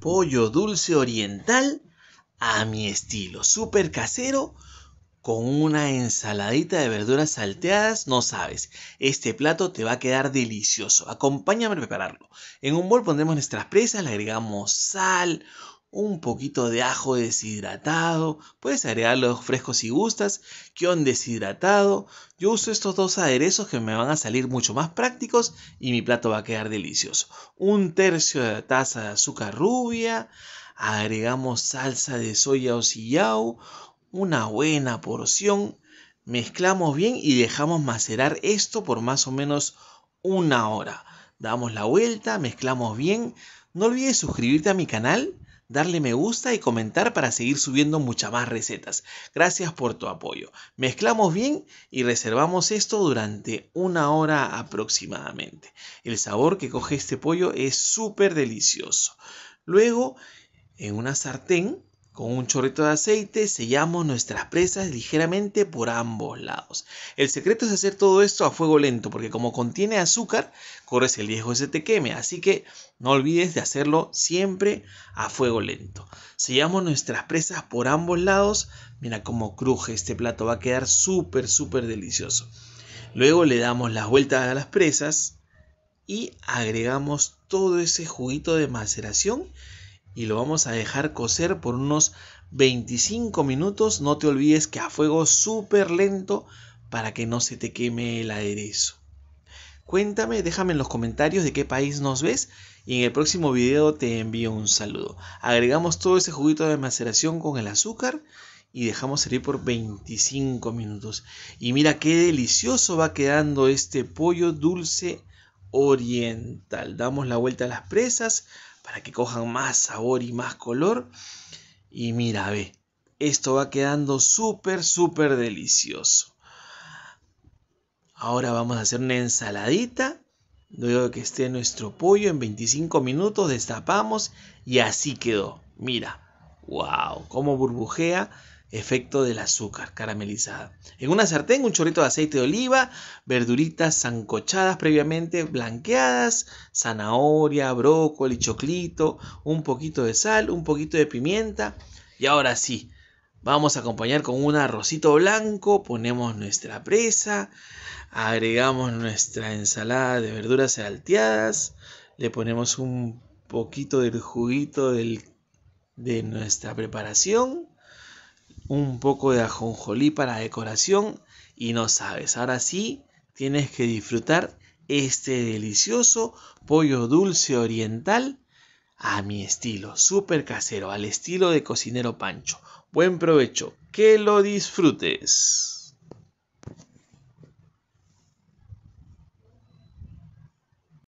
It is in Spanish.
pollo dulce oriental a mi estilo, Super casero, con una ensaladita de verduras salteadas, no sabes, este plato te va a quedar delicioso. Acompáñame a prepararlo. En un bol pondremos nuestras presas, le agregamos sal, un poquito de ajo deshidratado, puedes agregarlo fresco si gustas, guión deshidratado. Yo uso estos dos aderezos que me van a salir mucho más prácticos y mi plato va a quedar delicioso. Un tercio de taza de azúcar rubia, agregamos salsa de soya o sillao, una buena porción, mezclamos bien y dejamos macerar esto por más o menos una hora. Damos la vuelta, mezclamos bien. No olvides suscribirte a mi canal darle me gusta y comentar para seguir subiendo muchas más recetas. Gracias por tu apoyo. Mezclamos bien y reservamos esto durante una hora aproximadamente. El sabor que coge este pollo es súper delicioso. Luego, en una sartén, con un chorrito de aceite sellamos nuestras presas ligeramente por ambos lados. El secreto es hacer todo esto a fuego lento, porque como contiene azúcar, corres el riesgo de que se te queme. Así que no olvides de hacerlo siempre a fuego lento. Sellamos nuestras presas por ambos lados. Mira cómo cruje este plato, va a quedar súper, súper delicioso. Luego le damos las vueltas a las presas y agregamos todo ese juguito de maceración y lo vamos a dejar cocer por unos 25 minutos. No te olvides que a fuego súper lento para que no se te queme el aderezo. Cuéntame, déjame en los comentarios de qué país nos ves y en el próximo video te envío un saludo. Agregamos todo ese juguito de maceración con el azúcar y dejamos servir por 25 minutos. Y mira qué delicioso va quedando este pollo dulce oriental. Damos la vuelta a las presas, para que cojan más sabor y más color. Y mira, ve, esto va quedando súper, súper delicioso. Ahora vamos a hacer una ensaladita. Luego que esté nuestro pollo en 25 minutos destapamos y así quedó. Mira, ¡Wow! Cómo burbujea efecto del azúcar caramelizada. En una sartén un chorrito de aceite de oliva, verduritas zancochadas previamente blanqueadas, zanahoria, brócoli, choclito, un poquito de sal, un poquito de pimienta y ahora sí, vamos a acompañar con un arrocito blanco, ponemos nuestra presa, agregamos nuestra ensalada de verduras salteadas, le ponemos un poquito del juguito del de nuestra preparación, un poco de ajonjolí para decoración y no sabes, ahora sí tienes que disfrutar este delicioso pollo dulce oriental a mi estilo, súper casero, al estilo de cocinero Pancho. Buen provecho, que lo disfrutes.